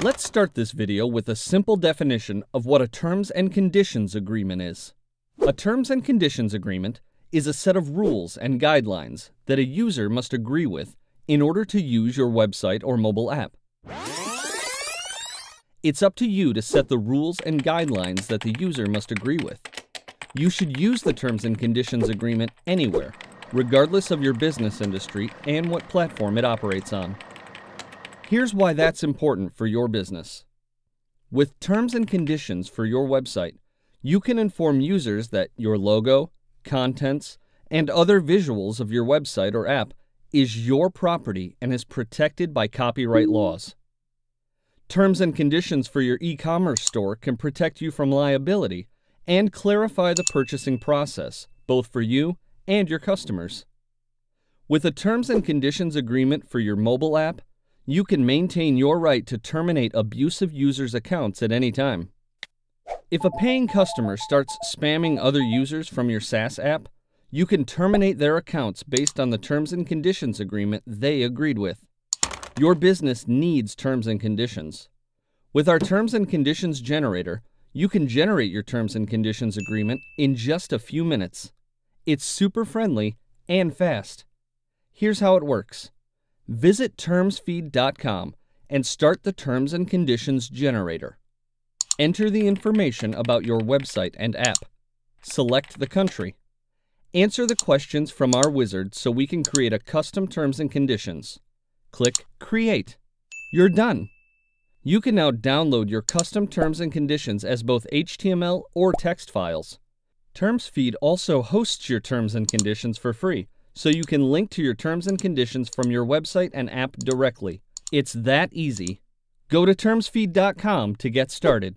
Let's start this video with a simple definition of what a terms and conditions agreement is. A terms and conditions agreement is a set of rules and guidelines that a user must agree with in order to use your website or mobile app. It's up to you to set the rules and guidelines that the user must agree with. You should use the terms and conditions agreement anywhere, regardless of your business industry and what platform it operates on. Here's why that's important for your business. With terms and conditions for your website, you can inform users that your logo, contents, and other visuals of your website or app is your property and is protected by copyright laws. Terms and conditions for your e-commerce store can protect you from liability and clarify the purchasing process, both for you and your customers. With a terms and conditions agreement for your mobile app, you can maintain your right to terminate abusive users' accounts at any time. If a paying customer starts spamming other users from your SaaS app, you can terminate their accounts based on the terms and conditions agreement they agreed with. Your business needs terms and conditions. With our Terms and Conditions generator, you can generate your Terms and Conditions agreement in just a few minutes. It's super friendly and fast. Here's how it works. Visit termsfeed.com and start the Terms and Conditions generator. Enter the information about your website and app. Select the country. Answer the questions from our wizard so we can create a custom terms and conditions. Click Create. You're done. You can now download your custom terms and conditions as both HTML or text files. Terms Feed also hosts your terms and conditions for free, so you can link to your terms and conditions from your website and app directly. It's that easy. Go to termsfeed.com to get started.